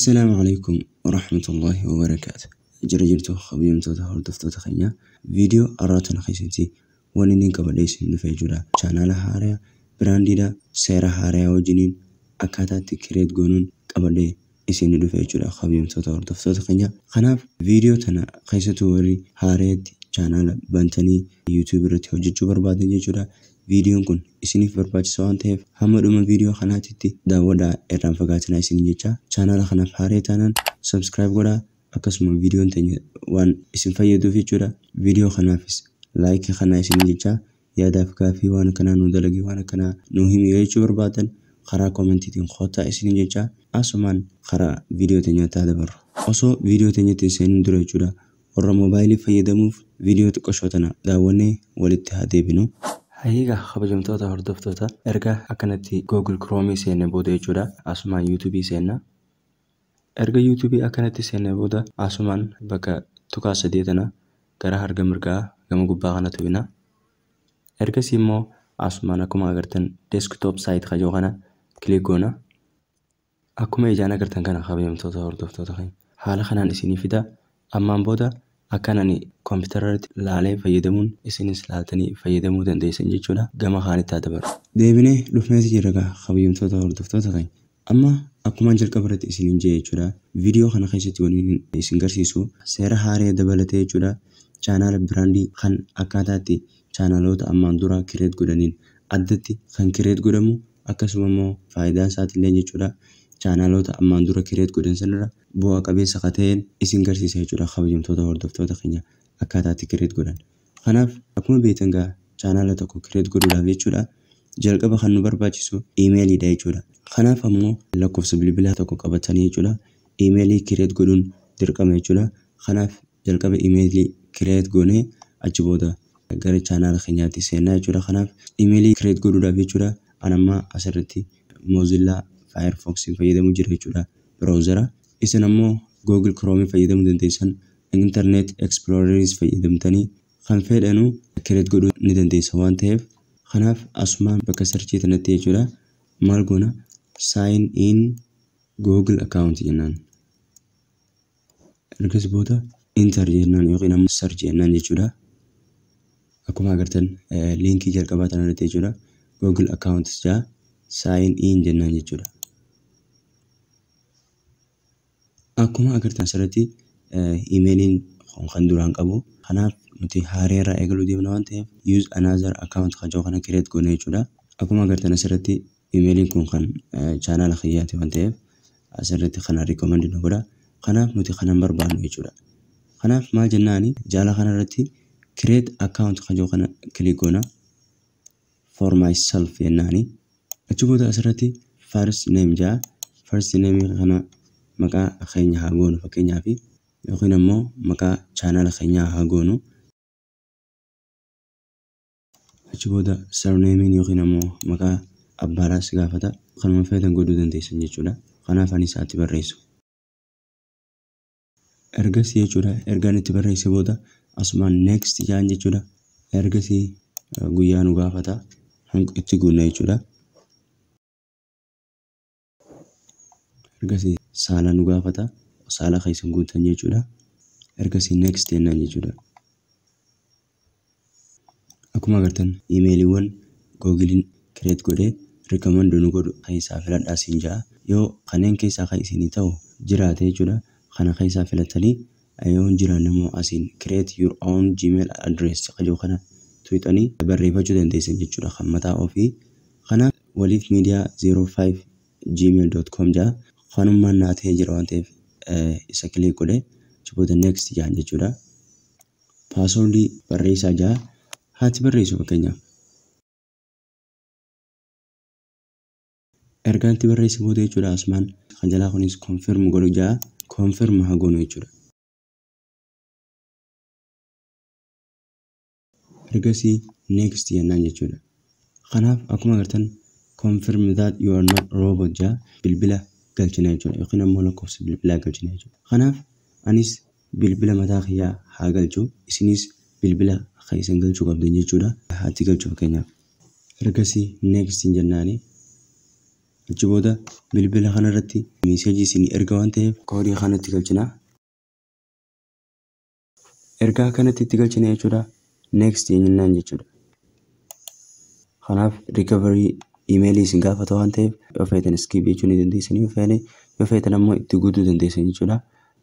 السلام عليكم ورحمة الله وبركاته جرجرتو خبيمتو هور دفتو تخيا فيديو أراتن خيسنتي ونين كبديس نفيجورا شانال هاريا برانديدا سيرا هاريا وجنين أكاتا تكريت جونون كبدي isin dhufeechuudha qabiimsota hordoftoota keenya kanaaf viidiyoo tana keessattuu warri haareetti chaanaala bantanii yuutuubii irratti hojjechuu barbaadan jechuudha Viidiyoon kun isiniif barbaachisaa waan ta'eef hamma dhuma viidiyoo kanaatitti daawwadhaa irraan fagaatinaa isin jecha chaanala kanaaf haaree taanaan subscribe godhaa akkasuma viidiyoon teenya waan isin fayyaduuf jechuudha. Viidiyoo kanaafis laayikii kanaa isin jecha yaadaaf gaafii waan kanaa nu dalagee waan kanaa nu himi yoo jechuu barbaatan karaa koomentiitiin qotaa isin jecha asumaan karaa viidiyoo teenyataa dabarru. Osoo viidiyoo teenya teesseen dura jechuudha. Warra moobaayilii fayyadamuuf viidiyoo xiqqoo tana daawwannee walitti haa deebinu. Hayiigaa kabajamtoota hordoftoota erga akkanatti Google Chrome seenne booda jechuudha. Asumaan YouTube seenna. Erga YouTube akkanatti seenne booda asumaan bakka tukaa sadeetana gara harga mirgaa gama gubbaa kana tu'ina. Ergasii immoo asumaan akkuma agartan desktop site kajoo kana kilik goona. Akkuma ijaan agartan kana kabajamtoota hordoftoota keenya haala kanaan isinii fida. Ammaan booda Akka ani kompiitara irratti laalee fayyadamuun isinis laatanii fayyadamuu dandeessan jechuudha. Gama haanitti haa dabalu. Deebinee dhufneeti jira egaa qabiyyumtoota hordoftoota keenya. Amma akkuma jalqaba isin isiniin jee jechuudha. kana keessatti waliin isin garsiisu seera haaree dabalatee jechuudha. Chaanaala biraandii kan akkaataa itti chaanaloota ammaan dura kireet godhaniin addatti kan kireet godhamu akkasuma immoo faayidaan isaatiillee jechuudha. chaanaloota ammaan dura kireet godhansanirra bu'aa qabeessa akka ta'een isin garsiisa jechuudha hordoftoota keenya akkaataatti kireet godhan. Kanaaf akkuma beektan gaa chaanala tokko kireet godhuudhaaf jechuudha jalqaba kan nu barbaachisu iimeeliidha jechuudha. Kanaaf ammoo lakkoofsa bilbila tokko qabatanii jechuudha iimeelii kireet godhuun dirqama jechuudha. Kanaaf jalqaba iimeelii kireet goonee achi booda gara chaanaala keenyaatti jechuudha. Kanaaf iimeelii kireet godhuudhaaf jechuudha anammaa asirratti moozillaa Firefoxiin fayyadamuu jira jechuudha. Browzera isin ammoo Google Chrome fayyadamuu dandeessan Internet Explorers fayyadamtanii kan fedhanuu kireet godhuu ni dandeessa waan ta'eef kanaaf asumaan bakka sarchii kanatti jechuudha maal goona sign in Google account jennaan. Ergas booda enter jennaan yookiin ammoo search jennaan jechuudha. Akkuma agartan linkii jalqabaa tanarratti jechuudha. Google account jaa sign in jennaan jechuudha. Akkuma agartan asirratti iimeeliin kan duraan qabu kanaaf nuti haareerraa eegaluu deemna waan ta'eef yuuz anaazaar kan kajoo kana kireet goone jechuudha. Akkuma agartan asirratti iimeeliin kun kan chaanaala kiyyaati waan ta'eef asirratti kana rikomendi nu godha. Kanaaf nuti kanan barbaannu jechuudha. Kanaaf maal jennaani jaala kanarratti kireet kan kajoo kana kilik goona for myself jennaani. Achi booda asirratti first name jaa first name kana maqaa keenya haa goonu fakkeenyaaf yookiin immoo maqaa chaanaala keenyaa haa goonu. Achi booda sarneemiin yookiin immoo maqaa abbaadhaas gaafata kanuma feetan godhuu dandeessan jechuudha. Kanaaf ani isaatti barreessu. Ergasii jechuudha ergaan itti barreesse booda asumaan next jaan jechuudha. Ergasii eh, guyyaa nu gaafata itti guunna jechuudha. Ergasii Saala nu gaafata. saala kan isin guutan jechuudha. Ergasii next jennaan jechuudha. Akkuma agartan iimeeliiwwan googiliin kireet godhe rikamaandoo nu godhu keessaa filadhaas filadhaa ja'a. Yoo kanneen keessaa kan isinii ta'u jiraate jechuudha. Kana keessaa filatanii yoo hin jiraanne immoo asiin create your own gmail address yoo kana tuwixanii barreeffachuu dandeessan jechuudha kan mataa ofii. Kanaaf waliif miidiyaa zero gmail dot kom ja'a. afaanummaan naa jira waan ta'eef eh, isa kilik godhee next jaan jechuudha. Paaswoordii barreessaa jaa haati barreessu fakkeenyaaf. Ergaan itti barreessi booda jechuudha asmaan kan jalaa kunis koonfirm godhu jaha koonfirm haa goonu jechuudha. Ergasii next jennaan jechuudha. Kanaaf akkuma agartan confirm that you are robot jaa bilbila galchinaa jechuudha yookiin Kanaaf anis bilbila mataa kiyyaa haa galchu isinis bilbila keessan galchuu qabdan jechuudha. Haati galchu fakkeenyaaf. Ergasii next jennaani bilbila kanarratti meeseejii isinii erga waan ta'eef koodii kanatti galchina. Ergaa kanatti itti galchina jechuudha. Next jennaan jechuudha. iimeelii isin gaafata waan ta'eef yoo feetan iskiip jechuu ni dandeessanii yoo feene yoo feetan ammoo itti guutuu dandeessan jechuudha.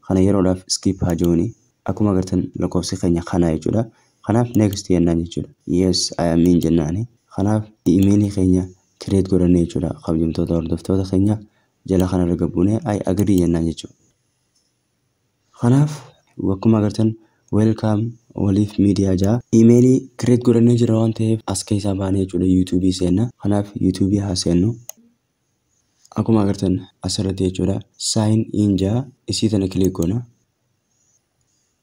Kana yeroodhaaf iskiip haa jiruuni. Akkuma agartan lakkoofsi keenya kana jechuudha. Kanaaf next jennaan jechuudha. Yes, I am in jennaani. Kanaaf iimeelii keenya kireet godhannee jechuudha. Qabjimtoota hordoftoota keenya jala kana irra gabbuunee I agree jennaan jechuudha. Kanaaf akkuma agartan welcome waliif miidiyaa ja'a. Imeelii kireet godhannee jira waan ta'eef as keessaa ba'an jechuudha yuutuubii seenna. Kanaaf yuutuubii haa seennu. Akkuma agartan asirratti jechuudha saayin in ja'a isii tana kilik goona.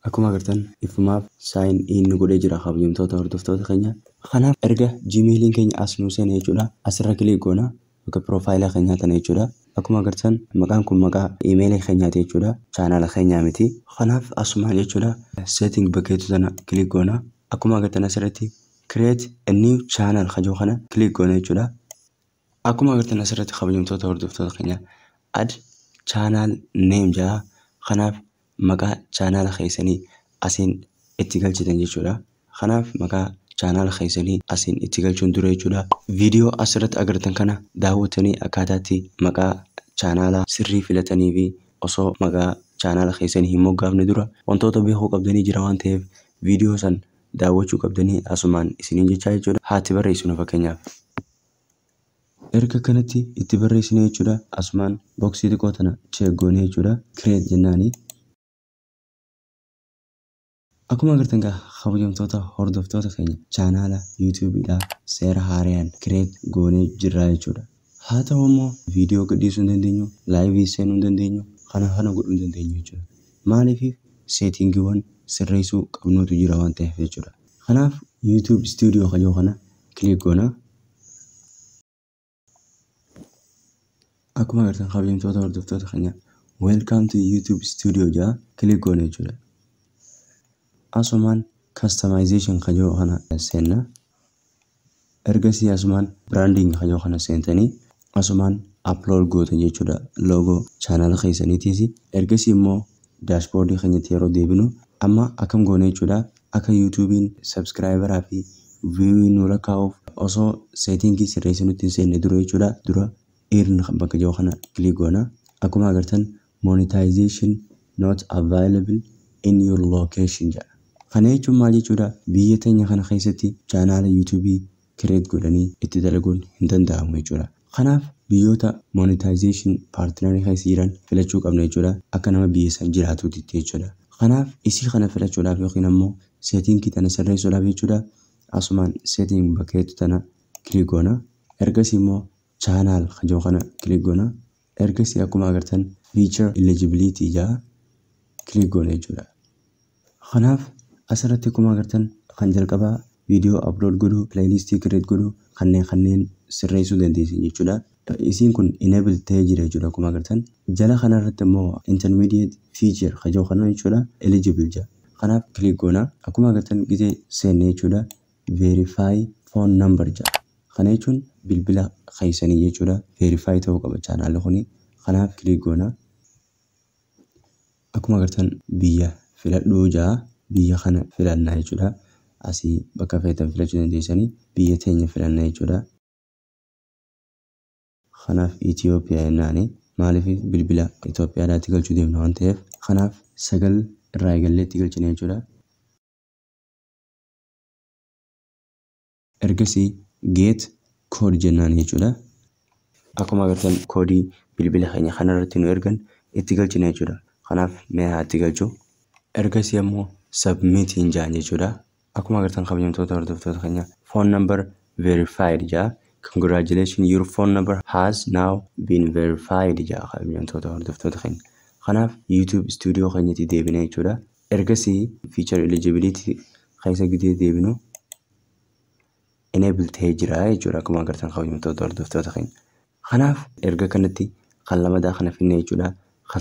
Akkuma agartan ifumaaf saayin inni godhee jira kabajamtoota hordoftoota keenya. Kanaaf erga jiimeeliin keenya as nuu seena jechuudha. Asirra kilik goona bakka piroofaayilaa keenyaa kana jechuudha. akkuma agartan maqaan kun maqaa iimeelii keenyaati jechuudha chaanaala keenyaa miti kanaaf asumaan jechuudha seetiing bakkeetu sana kilik goona akkuma agartan asirratti create a new channel kajoo kana kilik goona jechuudha akkuma agartan asirratti kabajamtoota hordoftoota keenya ad chaanaal neem jedha kanaaf maqaa chaanaala keessanii asiin itti galchitan jechuudha kanaaf maqaa chaanaala keessanii asiin itti galchuun ture jechuudha. Viidiyoo asirratti agartan kana daawwatanii akkaataatti maqaa chaanaala sirrii filatanii fi osoo maqaa chaanaala keessanii hin moggaafne dura wantoota beekuu qabdanii jira waan ta'eef viidiyoo san daawwachuu qabdanii asumaan isiniin jechaa jechuudha. Haati barreessinu fakkeenyaaf. Erga kanatti itti barreessine jechuudha. Asumaan boksii xiqqoo tana cheeggoone jechuudha. Kireet jennaani. Akkuma agartan egaa kabajamtoota hordoftoota keenya chaanaala yuutuubiidhaa seera haariyaan kireet goonee jirra jechuudha. Haa ta'u immoo viidiyoo gadhiisuu hin dandeenyu, laayivii seenuu hin dandeenyu, kana kana godhuu hin dandeenyu jechuudha. Maaliif seetingiiwwan sirreessuu qabnutu jira waan ta'eef jechuudha. Kanaaf yuutuub istuudiyoo kajoo kana kilik goona. Akkuma agartan kabajamtoota hordoftoota keenya weelkaam yuutuub istuudiyoo jaa kilik goona jechuudha. asumaan kaastamaayizeshin kajoo kana seenna ergasii asumaan biraandiin kajoo kana seentanii asumaan upload gootan jechuudha loogoo chaanala keessaniitiis ergasii immoo daashboordii keenyatti yeroo deebinu amma akkam goone jechuudha akka yuutuubiin sabskraayibaraa fi viiwii nu lakkaa'uuf osoo seetingii sirreessi nutti seenne dura jechuudha dura dhiirni bakka jiru kana kilik goona akkuma agartan monetization not available in your location jedha Kana jechuun maal jechuudha? Biyya teenya kana keessatti chaanaala yuutuubii kireet godhanii itti dalaguun hin danda'amu jechuudha. Kanaaf biyyoota monetaayizeeshin paartinarii keessa jiran filachuu qabna jechuudha. Akka nama biyya san jiraatuutti jechuudha. Kanaaf isii kana filachuudhaaf yookiin ammoo seetiinkii tana sirreessuudhaaf jechuudha. Asumaan seetiin bakkeetu tana kilik Ergasii immoo chaanaal kajoo kana kilik Ergasii akkuma agartan fiichar eligibility ijaa kilik goona jechuudha. Kanaaf asirratti akkuma agartan kan jalqabaa viidiyoo upload godhuu pileelistii kireet godhuu kanneen kanneen sirreessuu dandeessin jechuudha. Isiin kun enable jira jechuudha Jala kanarratti immoo intermediate feature kajoo kanaa jechuudha eligible jira. Kanaaf kilik agartan seenne jechuun bilbila Akkuma agartan biyya filadhuu jaa. biyya kana filannaa jechuudha. Asii bakka feetan filachuu dandeessanii biyya teenya filannaa jechuudha. Kanaaf Itoophiyaa jennaani maaliif bilbila Itoophiyaadhaatti galchuu deemna waan ta'eef kanaaf sagal irraa eegallee itti galchina jechuudha. Ergasii get code jennaan jechuudha. Akkuma agartan koodii bilbila keenya kanarratti nu ergan itti galchina jechuudha. Kanaaf mee haa itti Ergasii ammoo submitiin jaan jechuudha. Akkuma agartan kabajamtoota hordoftoota keenya phone number verified jaa. Congratulation your phone number has now been verified jaa kabajamtoota hordoftoota keenya. Kanaaf YouTube studio keenyatti deebinee jechuudha. Ergasii feature eligibility keessa gidee deebinu enable ta'ee jira jechuudha akkuma agartan kabajamtoota hordoftoota keenya. Kanaaf erga kanatti kan lamadaa kana finne jechuudha.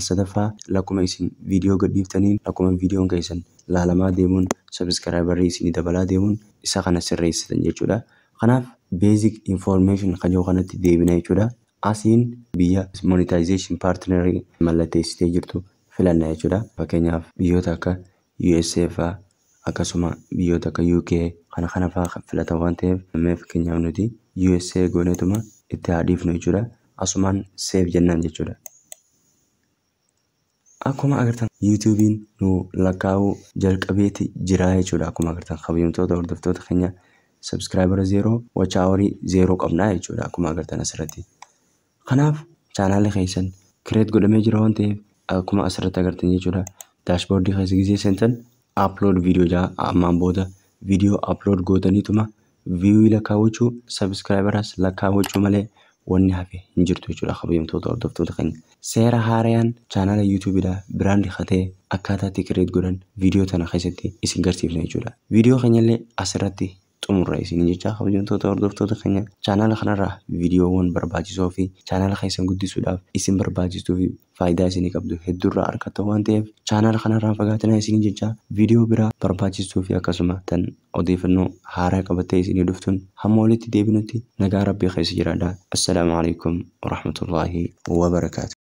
sadaffaa lakkuma isin viidiyoo gad dhiiftaniin lakkuma viidiyoon keessan laalamaa deemuun sabskraayibarii isinii dabalaa deemuun isa kana sirreessitan jechuudha. Kanaaf beezik infoormeeshin kajoo kanatti deebina jechuudha. Asiin biyya monetaayizeeshin paartinarii mallatteessitee jirtu filanna jechuudha. Fakkeenyaaf biyyoota akka USA fa'a akkasuma biyyoota akka UK kana kana fa'aa filatan waan ta'eef fakkeenyaaf nuti USA gooneetuma itti haadhiifnu jechuudha. Asumaan seef jennaan jechuudha. akkuma agartan yuutuubiin nu lakkaa'uu jalqabeeti jiraa jechuudha akkuma agartan kabajamtoota hordoftoota keenya sabskiraayibara zeeroo wachaa horii zeeroo qabnaa jechuudha akkuma agartan asirratti. Kanaaf chaanaalli keessan kireet godhamee jira waan ta'eef akkuma asirratti agartan jechuudha daashboordii keessa gisee seentan aplood viidiyoo jaa ammaan booda viidiyoo aplood gootaniituma viiwii lakkaawwachuu sabskiraayibaraas lakkaawwachuu malee wanni hafe hin jirtu jechuudha qabeemtoota hordoftoota keenya. Seera haarayaan chaanala yuutuubiidhaa biraan dhiqatee akkaataa itti godhan viidiyoo tana keessatti isin garsiifna jechuudha. Viidiyoo keenyallee asirratti xumurra isin jecha kabajamtoota hordoftoota keenya chaanala kanarraa viidiyoowwan barbaachisoo fi chaanala keessan guddisuudhaaf isin barbaachistuu fi faayidaa isinii qabdu hedduurraa argatta waan ta'eef chaanala kanarraa fagaatinaa isin jecha viidiyoo biraa barbaachistuu fi akkasuma tan odeeffannoo haaraa qabattee isinii dhuftuun hamma walitti deebinutti nagaa rabbii keessa jiraadha assalaamu alaikum warahmatullaahi wabarakaatu